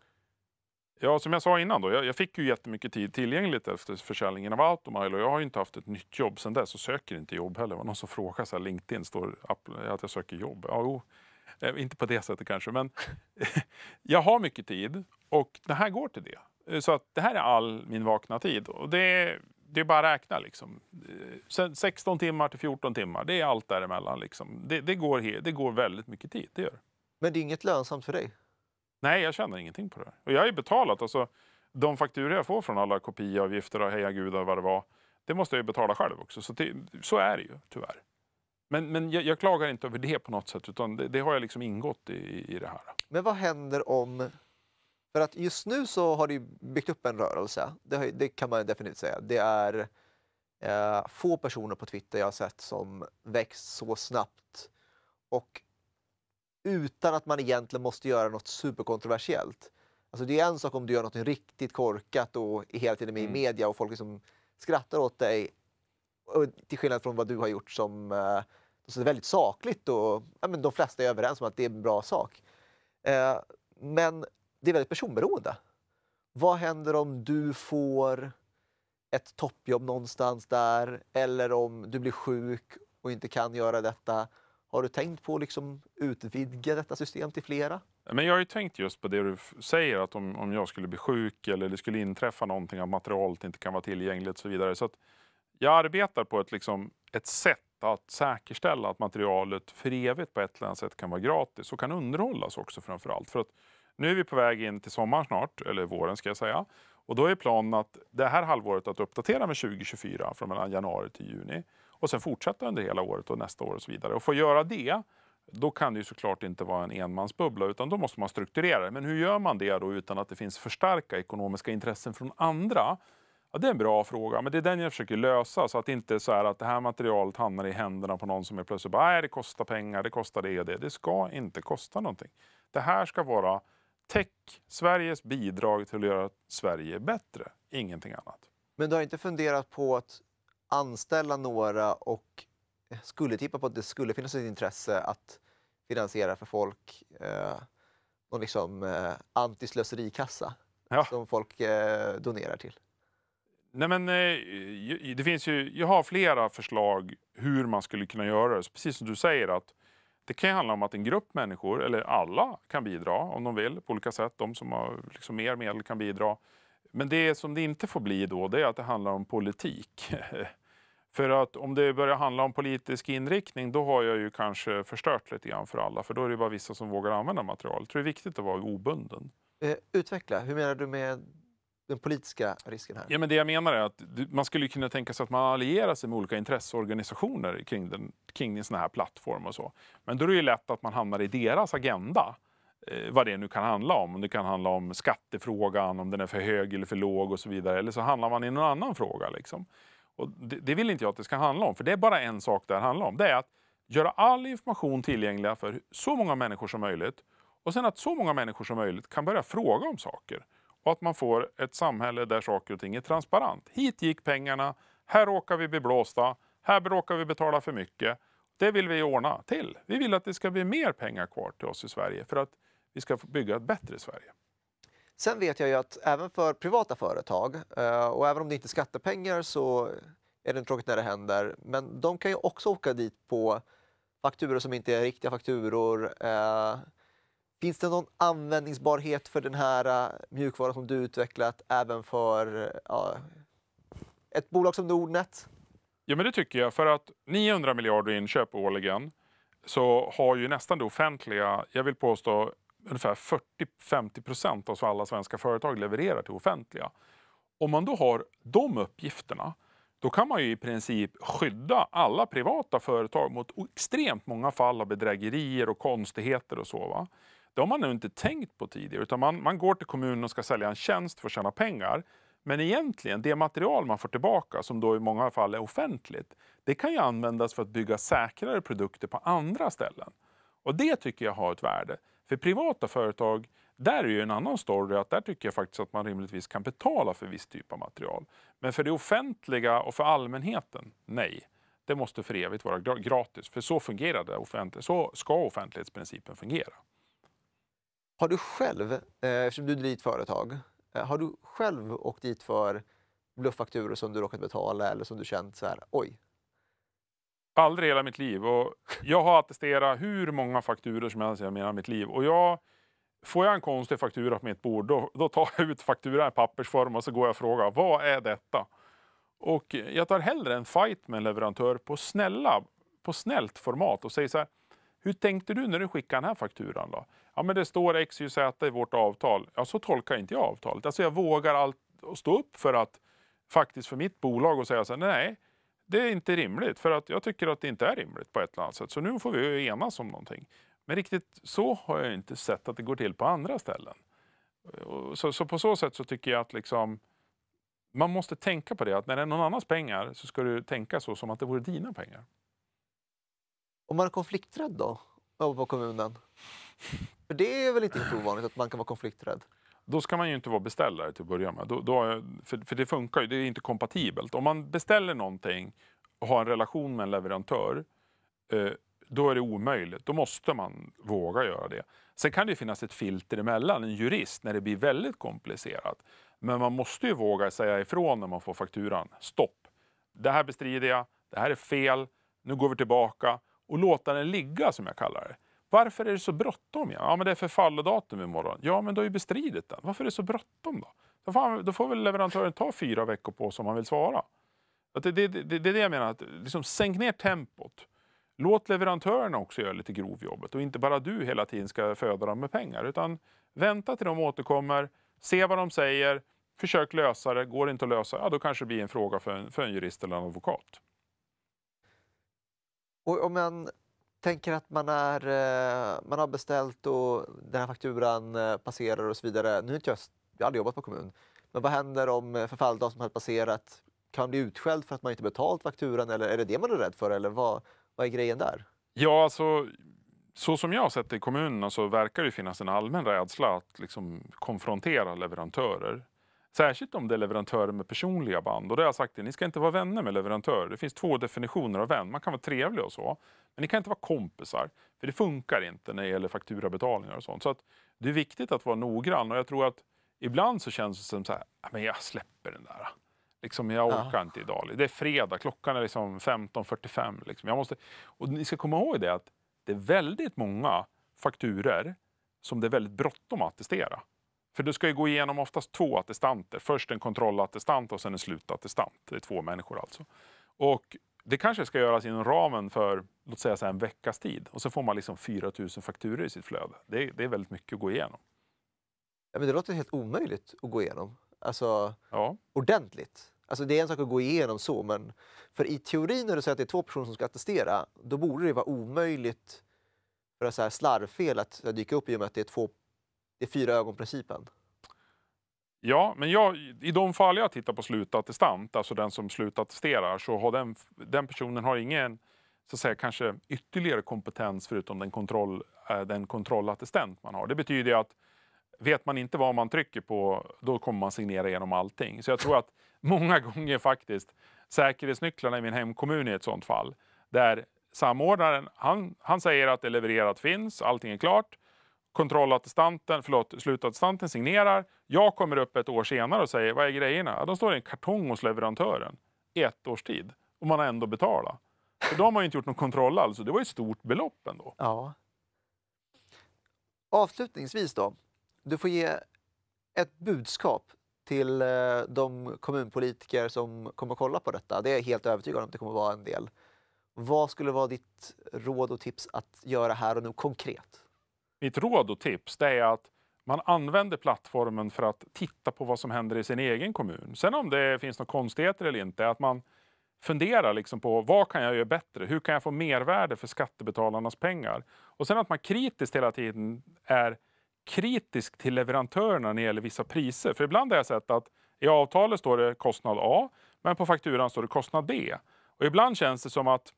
Ja, som jag sa innan då, jag, jag fick ju jättemycket tid tillgängligt efter försäljningen av Automile och jag har ju inte haft ett nytt jobb sedan dess och söker inte jobb heller. Det var någon som frågade så här, LinkedIn, står att jag söker jobb? Ja, jo, Eh, inte på det sättet kanske, men jag har mycket tid och det här går till det. Eh, så att det här är all min vakna tid. Och det, det är bara att räkna. Liksom. 16 eh, timmar till 14 timmar, det är allt däremellan. Liksom. Det, det, går, det går väldigt mycket tid. Det gör. Men det är inget lönsamt för dig? Nej, jag tjänar ingenting på det. Och jag har ju betalat. Alltså, de fakturor jag får från alla kopiavgifter och heja gudar vad det var, det måste jag ju betala själv också. Så, det, så är det ju tyvärr. Men, men jag, jag, klagar inte över det på något sätt, utan det, det har jag liksom ingått i, i det här. Men vad händer om... För att just nu så har det byggt upp en rörelse, det, det kan man definitivt säga. Det är eh, få personer på Twitter jag har sett som växt så snabbt och utan att man egentligen måste göra något superkontroversiellt. Alltså det är en sak om du gör något riktigt korkat och är hela tiden med mm. i media och folk liksom skrattar åt dig. Till skillnad från vad du har gjort som eh, så det är väldigt sakligt och ja, men de flesta är överens om att det är en bra sak. Eh, men det är väldigt personberoende. Vad händer om du får ett toppjobb någonstans där eller om du blir sjuk och inte kan göra detta? Har du tänkt på att liksom utvidga detta system till flera? Men jag har ju tänkt just på det du säger, att om, om jag skulle bli sjuk eller det skulle inträffa någonting, att materialet inte kan vara tillgängligt och så vidare. Så att jag arbetar på ett, liksom, ett sätt att säkerställa att materialet för evigt på ett eller annat sätt kan vara gratis och kan underhållas också framför allt. För att nu är vi på väg in till sommaren snart, eller våren ska jag säga. Och då är planen att det här halvåret att uppdatera med 2024 från mellan januari till juni. Och sen fortsätta under hela året och nästa år och så vidare. Och för att göra det, då kan det ju såklart inte vara en enmansbubbla utan då måste man strukturera det. Men hur gör man det då utan att det finns för starka ekonomiska intressen från andra Ja, det är en bra fråga, men det är den jag försöker lösa så att det inte är så att det här materialet hamnar i händerna på någon som är plötsligt bara, nej, det kostar pengar, det kostar det och det. Det ska inte kosta någonting. Det här ska vara tech, Sveriges bidrag till att göra Sverige bättre, ingenting annat. Men du har inte funderat på att anställa några och skulle tippa på att det skulle finnas ett intresse att finansiera för folk eh, någon liksom, eh, antislöserikassa ja. som folk eh, donerar till? Nej, men, eh, det finns ju, jag har flera förslag hur man skulle kunna göra det. precis som du säger att det kan handla om att en grupp människor, eller alla, kan bidra om de vill på olika sätt. De som har liksom mer medel kan bidra. Men det som det inte får bli då, det är att det handlar om politik. för att om det börjar handla om politisk inriktning, då har jag ju kanske förstört lite grann för alla. För då är det bara vissa som vågar använda materialet. Jag tror det är viktigt att vara obunden. Eh, utveckla, hur menar du med den politiska risken här? Ja, men det jag menar är att man skulle kunna tänka sig att man allierar sig med olika intresseorganisationer kring, den, kring en sån här plattform och så. Men då är det ju lätt att man hamnar i deras agenda eh, vad det nu kan handla om. Om det kan handla om skattefrågan, om den är för hög eller för låg och så vidare. Eller så handlar man i någon annan fråga. Liksom. Och det, det, vill inte jag att det ska handla om, för det är bara en sak det här handlar om. Det är att göra all information tillgänglig för så många människor som möjligt och sen att så många människor som möjligt kan börja fråga om saker och att man får ett samhälle där saker och ting är transparent. Hit gick pengarna, här råkar vi bli blåsta, här råkar vi betala för mycket. Det vill vi ordna till. Vi vill att det ska bli mer pengar kvar till oss i Sverige för att vi ska bygga ett bättre Sverige. Sen vet jag ju att även för privata företag, eh, och även om det inte är skattepengar så är det tråkigt när det händer, men de kan ju också åka dit på fakturor som inte är riktiga fakturor eh, Finns det någon användningsbarhet för den här äh, mjukvaran som du utvecklat även för äh, ja, ett bolag som Nordnet? Ja, men det tycker jag. För att 900 miljarder inköp årligen så har ju nästan det offentliga, jag vill påstå ungefär 40-50 procent av alla svenska företag levererar till offentliga. Om man då har de uppgifterna, då kan man ju i princip skydda alla privata företag mot extremt många fall av bedrägerier och konstigheter och så. Va? Det har man nog inte tänkt på tidigare, utan man, man går till kommunen och ska sälja en tjänst för att tjäna pengar. Men egentligen, det material man får tillbaka, som då i många fall är offentligt, det kan ju användas för att bygga säkrare produkter på andra ställen. Och det tycker jag har ett värde. För privata företag, där är ju en annan story att där tycker jag faktiskt att man rimligtvis kan betala för viss typ av material. Men för det offentliga och för allmänheten, nej. Det måste för evigt vara gratis, för så fungerar det. Så ska offentlighetsprincipen fungera. Har du själv, eh, eftersom du driver ett företag, eh, har du själv åkt dit för blufffakturor som du råkat betala eller som du känt så här, oj? Aldrig i hela mitt liv. Och jag har attesterat hur många fakturor som helst i hela mitt liv. Och jag, får jag en konstig faktura på mitt bord, då, då tar jag ut fakturan i pappersform och så går jag och frågar, vad är detta? Och jag tar hellre en fight med en leverantör på, snälla, på snällt format och säger så här, hur tänkte du när du skickade den här fakturan? Då? Ja, men det står X, Y, Z i vårt avtal. Ja, så tolkar inte jag avtalet. Alltså jag vågar allt stå upp för att faktiskt för mitt bolag och säga så här, nej, det är inte rimligt för att jag tycker att det inte är rimligt på ett eller annat sätt. Så nu får vi enas om någonting. Men riktigt så har jag inte sett att det går till på andra ställen. Så, så på så sätt så tycker jag att liksom, man måste tänka på det, att när det är någon annans pengar så ska du tänka så som att det vore dina pengar. Om man är konflikträdd då, och jobbar på kommunen? För det är väl inte helt ovanligt att man kan vara konflikträdd? Då ska man ju inte vara beställare till att börja med. Då, då, för, för det funkar ju, det är inte kompatibelt. Om man beställer någonting och har en relation med en leverantör eh, då är det omöjligt. Då måste man våga göra det. Sen kan det ju finnas ett filter emellan, en jurist, när det blir väldigt komplicerat. Men man måste ju våga säga ifrån när man får fakturan. Stopp! Det här bestrider jag. Det här är fel. Nu går vi tillbaka och låta den ligga som jag kallar det. Varför är det så bråttom? Ja, men det är förfallodatum imorgon. Ja, men du har ju bestridit den. Varför är det så bråttom då? Då får, då får väl leverantören ta fyra veckor på sig om han vill svara. Det, det, det, det, är det jag menar, att liksom sänk ner tempot. Låt leverantörerna också göra lite grovjobbet och inte bara du hela tiden ska föda dem med pengar. Utan vänta till de återkommer, se vad de säger, försök lösa det. Går det inte att lösa, ja då kanske det blir en fråga för en, för en jurist eller en advokat. Och om man tänker att man, är, eh, man har beställt och den här fakturan eh, passerar och så vidare. Nu är jag, jag har aldrig jobbat på kommun. Men vad händer om eh, förfallsdagen som har passerat kan bli utskälld för att man inte betalt fakturan eller är det det man är rädd för eller vad, vad är grejen där? Ja, alltså så som jag har sett det i kommunerna så alltså, verkar det finnas en allmän rädsla att liksom konfrontera leverantörer Särskilt om det är leverantörer med personliga band. Och det har jag sagt ni ska inte vara vänner med leverantörer. Det finns två definitioner av vän. Man kan vara trevlig och så, men ni kan inte vara kompisar. För det funkar inte när det gäller fakturabetalningar och sånt. Så att det är viktigt att vara noggrann och jag tror att ibland så känns det som så här, men jag släpper den där. Liksom, jag orkar ja. inte idag. Det är fredag, klockan är liksom 15.45. Liksom. Jag måste... Och ni ska komma ihåg det att det är väldigt många fakturer som det är väldigt bråttom att attestera. För du ska ju gå igenom oftast två attestanter. Först en kontrollattestant och sen en slutattestant. Det är två människor alltså. Och det kanske ska göras inom ramen för låt säga en veckas tid. Och så får man liksom 4000 fakturor i sitt flöde. Det är, det är väldigt mycket att gå igenom. Ja, men det låter helt omöjligt att gå igenom. Alltså ja. ordentligt. Alltså det är en sak att gå igenom så, men för i teorin när du säger att det är två personer som ska attestera, då borde det vara omöjligt för att så här slarvfel att dyka upp i och med att det är två det är fyra ögonprincipen. Ja, men jag, i de fall jag tittar på slutattestant, alltså den som slutattesterar, så har den, den personen har ingen så att säga, kanske ytterligare kompetens förutom den, kontroll, eh, den kontrollattestent man har. Det betyder att vet man inte vad man trycker på, då kommer man signera igenom allting. Så jag tror att många gånger faktiskt, säkerhetsnycklarna i min hemkommun är ett sånt fall, där samordnaren, han, han säger att det levererat finns, allting är klart. Kontrollattestanten, förlåt, slutattestanten, signerar. Jag kommer upp ett år senare och säger, vad är grejerna? Ja, de står i en kartong hos leverantören i ett års tid och man har ändå betalat. För de har ju inte gjort någon kontroll alls och det var ju ett stort belopp ändå. Ja. Avslutningsvis då, du får ge ett budskap till eh, de kommunpolitiker som kommer kolla på detta. Det är jag helt övertygad om att det kommer vara en del. Vad skulle vara ditt råd och tips att göra här och nu konkret? mitt råd och tips det är att man använder plattformen för att titta på vad som händer i sin egen kommun. Sen om det finns några konstigheter eller inte, att man funderar liksom på vad kan jag göra bättre? Hur kan jag få mervärde för skattebetalarnas pengar? Och sen att man kritiskt hela tiden är kritisk till leverantörerna när det gäller vissa priser. För ibland har jag sett att i avtalet står det kostnad A, men på fakturan står det kostnad B. Och ibland känns det som att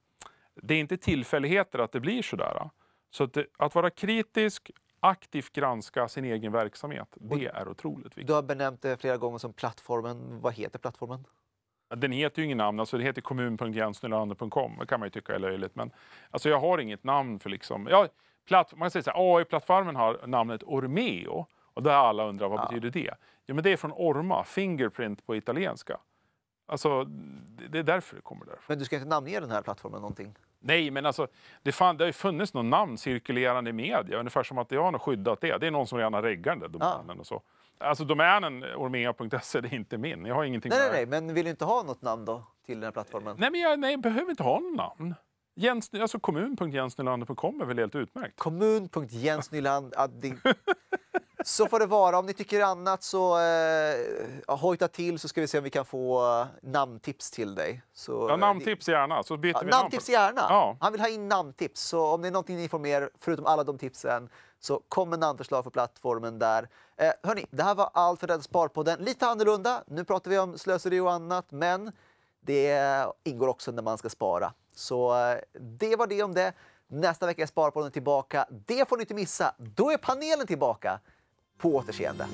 det är inte tillfälligheter att det blir sådär. Så att, att vara kritisk, aktivt granska sin egen verksamhet, det är otroligt viktigt. Du har benämnt det flera gånger som plattformen. Vad heter plattformen? Den heter ju inget namn, alltså det heter kommun.jensnylander.com. Det kan man ju tycka är löjligt, men alltså jag har inget namn för liksom... Ja, platt, man kan säga såhär, AI-plattformen har namnet Ormeo. Och då har alla undrat vad ja. betyder det? Ja, men det är från Orma, Fingerprint på italienska. Alltså, det är därför det kommer därifrån. Men du ska inte namnge den här plattformen någonting? Nej, men alltså, det, fan, det har ju funnits något namn cirkulerande i media, ungefär som att jag har skyddat det. Det är någon som redan har reggat den där domänen ja. och så. Alltså domänen ormea.se, det är inte min. Jag har ingenting nej, med... nej, nej, men vill du inte ha något namn då till den här plattformen? Nej, men jag, nej, jag behöver inte ha något namn. Jens, alltså kommun.jensnylander.com är väl helt utmärkt? Kommun.jensnyland... Så får det vara. Om ni tycker annat så eh, hojta till så ska vi se om vi kan få eh, namntips till dig. Så, eh, ja, namntips gärna, så byter ja, vi Namntips namn. gärna. Ja. Han vill ha in namntips. Så om det är någonting ni får mer, förutom alla de tipsen, så kom med namnförslag på plattformen där. Eh, hörni, det här var allt för den Sparpodden. Lite annorlunda. Nu pratar vi om slöseri och annat, men det ingår också när man ska spara. Så eh, det var det om det. Nästa vecka är Sparpodden tillbaka. Det får ni inte missa. Då är panelen tillbaka. På återseende.